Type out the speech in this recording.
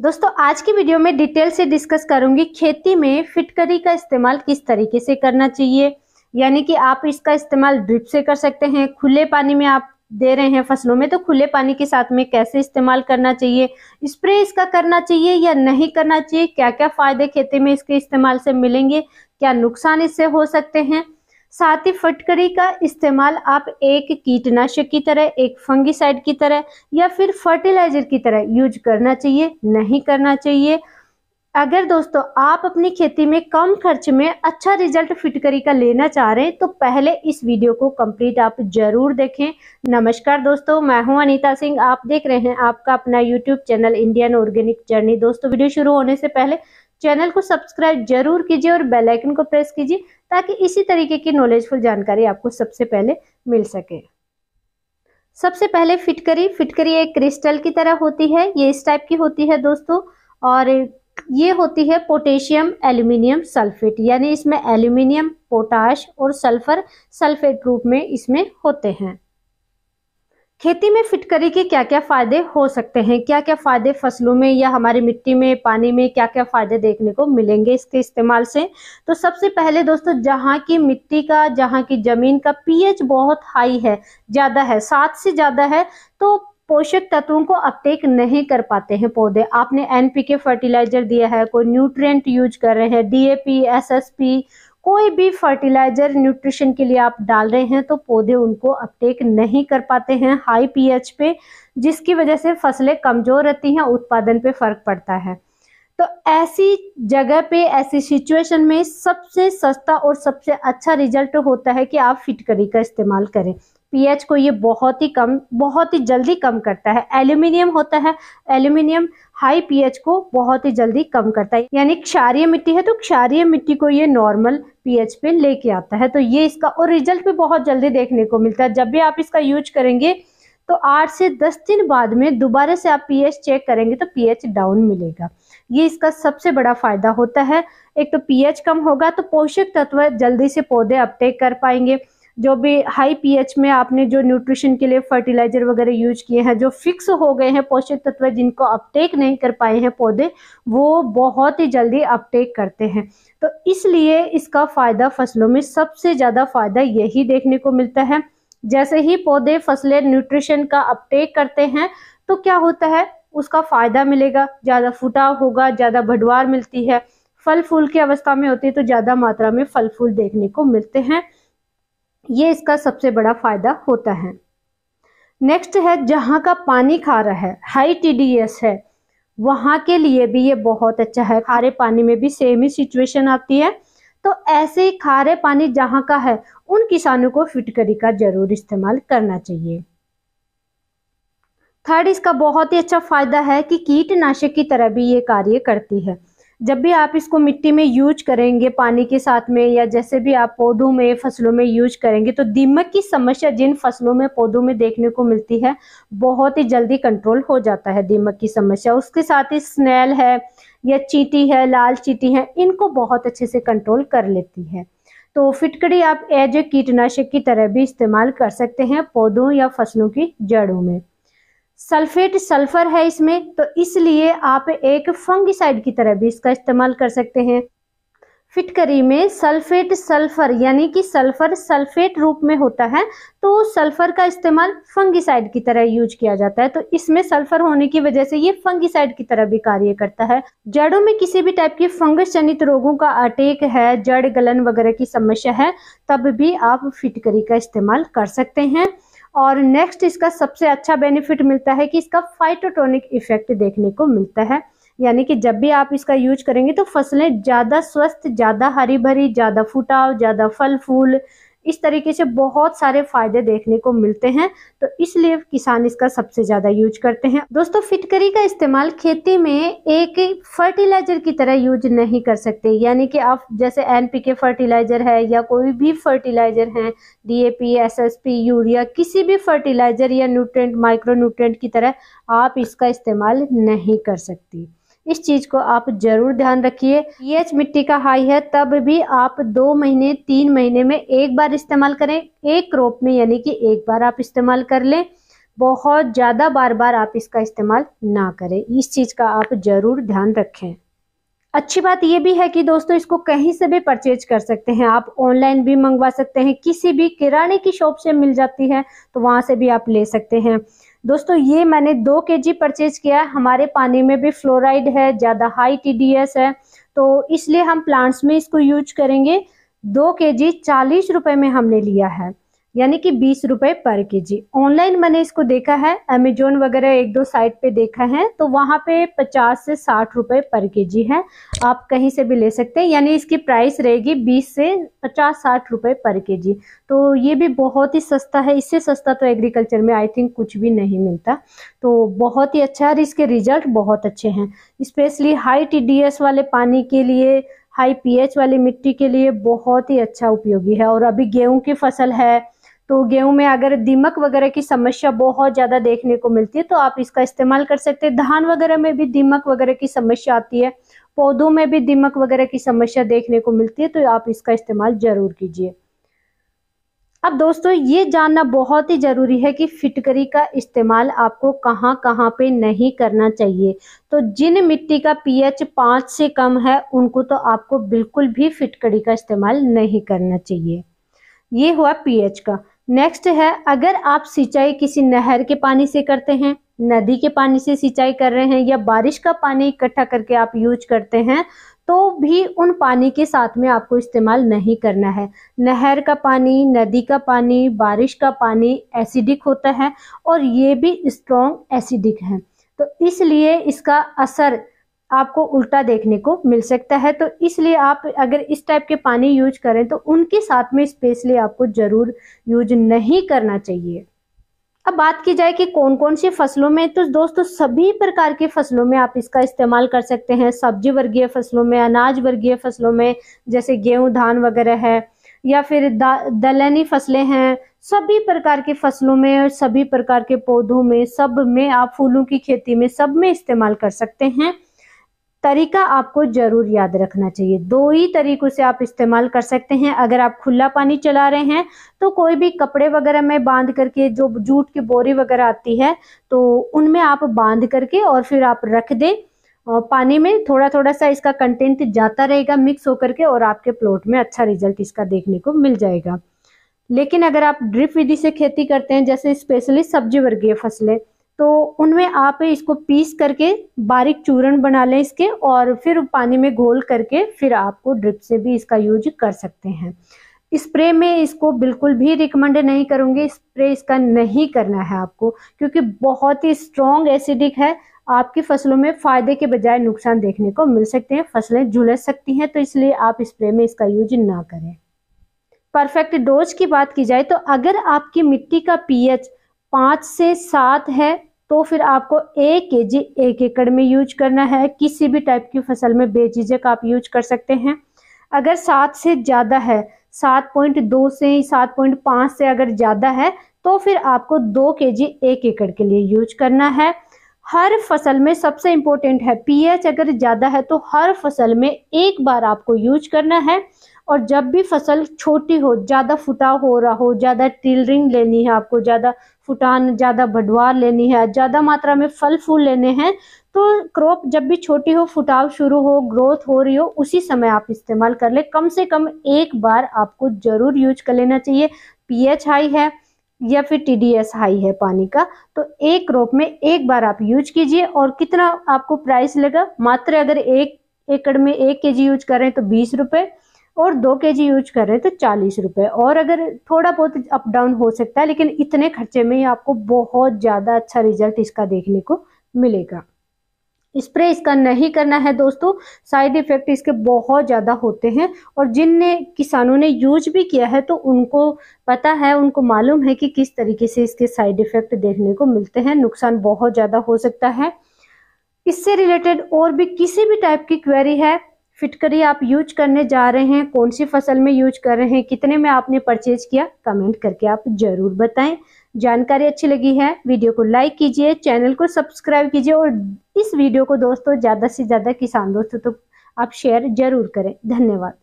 दोस्तों आज की वीडियो में डिटेल से डिस्कस करूंगी खेती में फिटकरी का इस्तेमाल किस तरीके से करना चाहिए यानी कि आप इसका इस्तेमाल ड्रिप से कर सकते हैं खुले पानी में आप दे रहे हैं फसलों में तो खुले पानी के साथ में कैसे इस्तेमाल करना चाहिए स्प्रे इसका करना चाहिए या नहीं करना चाहिए क्या क्या फायदे खेती में इसके इस्तेमाल से मिलेंगे क्या नुकसान इससे हो सकते हैं साथ ही फटकरी का इस्तेमाल आप एक कीटनाशक की तरह एक फंगिसाइड की तरह या फिर फर्टिलाइजर की तरह यूज करना चाहिए नहीं करना चाहिए अगर दोस्तों आप अपनी खेती में कम खर्च में अच्छा रिजल्ट फिटकरी का लेना चाह रहे हैं तो पहले इस वीडियो को कंप्लीट आप जरूर देखें नमस्कार दोस्तों मैं हूं अनीता सिंह आप देख रहे हैं आपका अपना YouTube channel Indian organic journey दोस्तों वीडियो शुरू होने से पहले चैनल को सब्सक्राइब जरूर कीजिए और बेल आइकन को प्रेस कीजिए ताकि इसी तरीके की नॉलेजफुल जानकारी आपको सबसे पहले मिल सके सबसे पहले फिटकरी फिटकरी एक क्रिस्टल की तरह होती है ये इस टाइप की होती है दोस्तों और ये होती है पोटेशियम एल्यूमिनियम सल्फेट यानी इसमें एल्यूमिनियम पोटाश और सल्फर सल्फेट रूप में इसमें होते हैं खेती में फिटकरी के क्या क्या फायदे हो सकते हैं क्या क्या फायदे फसलों में या हमारी मिट्टी में पानी में क्या क्या फायदे देखने को मिलेंगे इसके इस्तेमाल से तो सबसे पहले दोस्तों जहाँ की मिट्टी का जहाँ की जमीन का पीएच बहुत हाई है ज्यादा है सात से ज्यादा है तो पोषक तत्वों को अपटेक नहीं कर पाते हैं पौधे आपने एनपी फर्टिलाइजर दिया है कोई न्यूट्रिएंट यूज कर रहे हैं डीएपी एसएसपी कोई भी फर्टिलाइजर न्यूट्रिशन के लिए आप डाल रहे हैं तो पौधे उनको अपटेक नहीं कर पाते हैं हाई पीएच पे जिसकी वजह से फसलें कमजोर रहती हैं उत्पादन पे फर्क पड़ता है तो ऐसी जगह पे ऐसी सिचुएशन में सबसे सस्ता और सबसे अच्छा रिजल्ट होता है कि आप फिटकरी का इस्तेमाल करें पीएच को ये बहुत ही कम बहुत ही जल्दी कम करता है एल्यूमिनियम होता है एल्यूमिनियम हाई पीएच को बहुत ही जल्दी कम करता है यानी क्षारीय मिट्टी है तो क्षारीय मिट्टी को ये नॉर्मल पीएच पे लेके आता है तो ये इसका और रिजल्ट भी बहुत जल्दी देखने को मिलता है जब भी आप इसका यूज करेंगे तो आठ से दस दिन बाद में दोबारा से आप पीएच चेक करेंगे तो पीएच डाउन मिलेगा ये इसका सबसे बड़ा फायदा होता है एक तो पीएच कम होगा तो पोषक तत्व जल्दी से पौधे अपटेक कर पाएंगे जो भी हाई पीएच में आपने जो न्यूट्रिशन के लिए फर्टिलाइजर वगैरह यूज किए हैं जो फिक्स हो गए हैं पोषक तत्व जिनको अपटेक नहीं कर पाए हैं पौधे वो बहुत ही जल्दी अपटेक करते हैं तो इसलिए इसका फ़ायदा फसलों में सबसे ज़्यादा फ़ायदा यही देखने को मिलता है जैसे ही पौधे फसलें न्यूट्रिशन का अपटेक करते हैं तो क्या होता है उसका फ़ायदा मिलेगा ज़्यादा फुटाव होगा ज़्यादा भडवार मिलती है फल फूल की अवस्था में होती है तो ज़्यादा मात्रा में फल फूल देखने को मिलते हैं ये इसका सबसे बड़ा फायदा होता है नेक्स्ट है जहाँ का पानी खारा है हाई टीडीएस है वहाँ के लिए भी ये बहुत अच्छा है खारे पानी में भी सेम ही सिचुएशन आती है तो ऐसे ही खारे पानी जहाँ का है उन किसानों को फिटकरी का जरूर इस्तेमाल करना चाहिए थर्ड इसका बहुत ही अच्छा फायदा है कि कीटनाशक की तरह भी ये कार्य करती है जब भी आप इसको मिट्टी में यूज करेंगे पानी के साथ में या जैसे भी आप पौधों में फसलों में यूज करेंगे तो दीमक की समस्या जिन फसलों में पौधों में देखने को मिलती है बहुत ही जल्दी कंट्रोल हो जाता है दीमक की समस्या उसके साथ ही स्नेल है या चीटी है लाल चीटी है इनको बहुत अच्छे से कंट्रोल कर लेती है तो फिटकड़ी आप एज ए कीटनाशक की तरह भी इस्तेमाल कर सकते हैं पौधों या फसलों की जड़ों में सल्फेट सल्फर है इसमें तो इसलिए आप एक फंगिसाइड की तरह भी इसका इस्तेमाल कर सकते हैं फिटकरी में सल्फेट सल्फर यानी कि सल्फर सल्फेट रूप में होता है तो सल्फर का इस्तेमाल फंगिसाइड की तरह यूज किया जाता है तो इसमें सल्फर होने की वजह से ये फंगिसाइड की तरह भी कार्य करता है जड़ों में किसी भी टाइप के फंगस जनित रोगों का अटैक है जड़ गलन वगैरह की समस्या है तब भी आप फिटकरी का इस्तेमाल कर सकते हैं और नेक्स्ट इसका सबसे अच्छा बेनिफिट मिलता है कि इसका फाइटोटोनिक इफेक्ट देखने को मिलता है यानी कि जब भी आप इसका यूज करेंगे तो फसलें ज़्यादा स्वस्थ ज़्यादा हरी भरी ज़्यादा फुटाव ज़्यादा फल फूल इस तरीके से बहुत सारे फायदे देखने को मिलते हैं तो इसलिए किसान इसका सबसे ज्यादा यूज करते हैं दोस्तों फिटकरी का इस्तेमाल खेती में एक फर्टिलाइजर की तरह यूज नहीं कर सकते यानी कि आप जैसे एनपीके फर्टिलाइजर है या कोई भी फर्टिलाइजर है डीएपी एसएसपी यूरिया किसी भी फर्टिलाइजर या न्यूट्रेंट माइक्रो न्यूट्रेंट की तरह आप इसका इस्तेमाल नहीं कर सकती इस चीज को आप जरूर ध्यान रखिए पीएच मिट्टी का हाई है तब भी आप दो महीने तीन महीने में एक बार इस्तेमाल करें एक क्रॉप में यानी कि एक बार आप इस्तेमाल कर लें बहुत ज़्यादा बार बार आप इसका इस्तेमाल ना करें इस चीज़ का आप ज़रूर ध्यान रखें अच्छी बात यह भी है कि दोस्तों इसको कहीं से भी परचेज कर सकते हैं आप ऑनलाइन भी मंगवा सकते हैं किसी भी किराने की शॉप से मिल जाती है तो वहां से भी आप ले सकते हैं दोस्तों ये मैंने दो के जी परचेज किया है हमारे पानी में भी फ्लोराइड है ज़्यादा हाई टी डी एस है तो इसलिए हम प्लांट्स में इसको यूज करेंगे दो के जी चालीस रुपये में हमने लिया है यानी कि बीस रुपए पर के जी ऑनलाइन मैंने इसको देखा है अमेजोन वगैरह एक दो साइट पे देखा है तो वहाँ पे पचास से साठ रुपए पर के जी है आप कहीं से भी ले सकते हैं यानी इसकी प्राइस रहेगी बीस से पचास साठ रुपए पर के जी तो ये भी बहुत ही सस्ता है इससे सस्ता तो एग्रीकल्चर में आई थिंक कुछ भी नहीं मिलता तो बहुत ही अच्छा और इसके रिजल्ट बहुत अच्छे हैं स्पेशली हाई टी वाले पानी के लिए हाई पीएच वाली मिट्टी के लिए बहुत ही अच्छा उपयोगी है और अभी गेहूं की फसल है तो गेहूं में अगर दीमक वगैरह की समस्या बहुत ज़्यादा देखने को मिलती है तो आप इसका इस्तेमाल कर सकते हैं धान वगैरह में भी दीमक वगैरह की समस्या आती है पौधों में भी दीमक वगैरह की समस्या देखने को मिलती है तो आप इसका इस्तेमाल ज़रूर कीजिए अब दोस्तों ये जानना बहुत ही ज़रूरी है कि फिटकरी का इस्तेमाल आपको कहाँ कहाँ पे नहीं करना चाहिए तो जिन मिट्टी का पीएच पाँच से कम है उनको तो आपको बिल्कुल भी फिटकरी का इस्तेमाल नहीं करना चाहिए ये हुआ पीएच का नेक्स्ट है अगर आप सिंचाई किसी नहर के पानी से करते हैं नदी के पानी से सिंचाई कर रहे हैं या बारिश का पानी इकट्ठा करके आप यूज करते हैं तो भी उन पानी के साथ में आपको इस्तेमाल नहीं करना है नहर का पानी नदी का पानी बारिश का पानी एसिडिक होता है और ये भी स्ट्रॉन्ग एसिडिक है तो इसलिए इसका असर आपको उल्टा देखने को मिल सकता है तो इसलिए आप अगर इस टाइप के पानी यूज करें तो उनके साथ में स्पेशली आपको ज़रूर यूज नहीं करना चाहिए अब बात की जाए कि कौन कौन सी फसलों में तो दोस्तों सभी प्रकार के फसलों में आप इसका इस्तेमाल कर सकते हैं सब्जी वर्गीय फसलों में अनाज वर्गीय फसलों में जैसे गेहूं धान वगैरह है या फिर दलहनी फसलें हैं सभी प्रकार की फसलों में और सभी प्रकार के पौधों में सब में आप फूलों की खेती में सब में इस्तेमाल कर सकते हैं तरीका आपको ज़रूर याद रखना चाहिए दो ही तरीकों से आप इस्तेमाल कर सकते हैं अगर आप खुला पानी चला रहे हैं तो कोई भी कपड़े वगैरह में बांध करके जो जूट की बोरी वगैरह आती है तो उनमें आप बांध करके और फिर आप रख दें पानी में थोड़ा थोड़ा सा इसका कंटेंट जाता रहेगा मिक्स होकर के और आपके प्लॉट में अच्छा रिजल्ट इसका देखने को मिल जाएगा लेकिन अगर आप ड्रिप विधि से खेती करते हैं जैसे स्पेशली सब्जी वर्गीय फसलें तो उनमें आप इसको पीस करके बारीक चूरण बना लें इसके और फिर पानी में घोल करके फिर आपको ड्रिप से भी इसका यूज कर सकते हैं स्प्रे में इसको बिल्कुल भी रिकमेंड नहीं करूंगी स्प्रे इसका नहीं करना है आपको क्योंकि बहुत ही स्ट्रॉन्ग एसिडिक है आपकी फसलों में फायदे के बजाय नुकसान देखने को मिल सकते हैं फसलें झुलस सकती हैं तो इसलिए आप स्प्रे में इसका यूज ना करें परफेक्ट डोज की बात की जाए तो अगर आपकी मिट्टी का पीएच पाँच से सात है तो फिर आपको एक के जी एक एकड़ में यूज करना है किसी भी टाइप की फसल में बेचिजक आप यूज कर सकते हैं अगर सात से ज़्यादा है सात पॉइंट दो से सात पॉइंट पाँच से अगर ज़्यादा है तो फिर आपको दो के जी एक एकड़ के लिए यूज करना है हर फसल में सबसे इंपॉर्टेंट है पीएच अगर ज़्यादा है तो हर फसल में एक बार आपको यूज करना है और जब भी फसल छोटी हो ज़्यादा फुटाव हो रहा हो ज़्यादा टिलरिंग लेनी है आपको ज़्यादा फुटान ज़्यादा बढ़वार लेनी है ज़्यादा मात्रा में फल फूल लेने हैं तो क्रॉप जब भी छोटी हो फुटाव शुरू हो ग्रोथ हो रही हो उसी समय आप इस्तेमाल कर ले कम से कम एक बार आपको ज़रूर यूज कर लेना चाहिए पीएच हाई है या फिर टीडीएस हाई है पानी का तो एक क्रॉप में एक बार आप यूज कीजिए और कितना आपको प्राइस लगा मात्र अगर एक एकड़ में एक केजी यूज करें तो बीस रुपये और दो के जी यूज कर रहे हैं तो चालीस रुपए और अगर थोड़ा बहुत अप डाउन हो सकता है लेकिन इतने खर्चे में ही आपको बहुत ज़्यादा अच्छा रिजल्ट इसका देखने को मिलेगा स्प्रे इसका नहीं करना है दोस्तों साइड इफेक्ट इसके बहुत ज़्यादा होते हैं और जिनने किसानों ने यूज भी किया है तो उनको पता है उनको मालूम है कि किस तरीके से इसके साइड इफेक्ट देखने को मिलते हैं नुकसान बहुत ज़्यादा हो सकता है इससे रिलेटेड और भी किसी भी टाइप की क्वेरी है फिटकरी आप यूज करने जा रहे हैं कौन सी फसल में यूज कर रहे हैं कितने में आपने परचेज किया कमेंट करके आप जरूर बताएं जानकारी अच्छी लगी है वीडियो को लाइक कीजिए चैनल को सब्सक्राइब कीजिए और इस वीडियो को दोस्तों ज़्यादा से ज़्यादा किसान दोस्तों तो आप शेयर जरूर करें धन्यवाद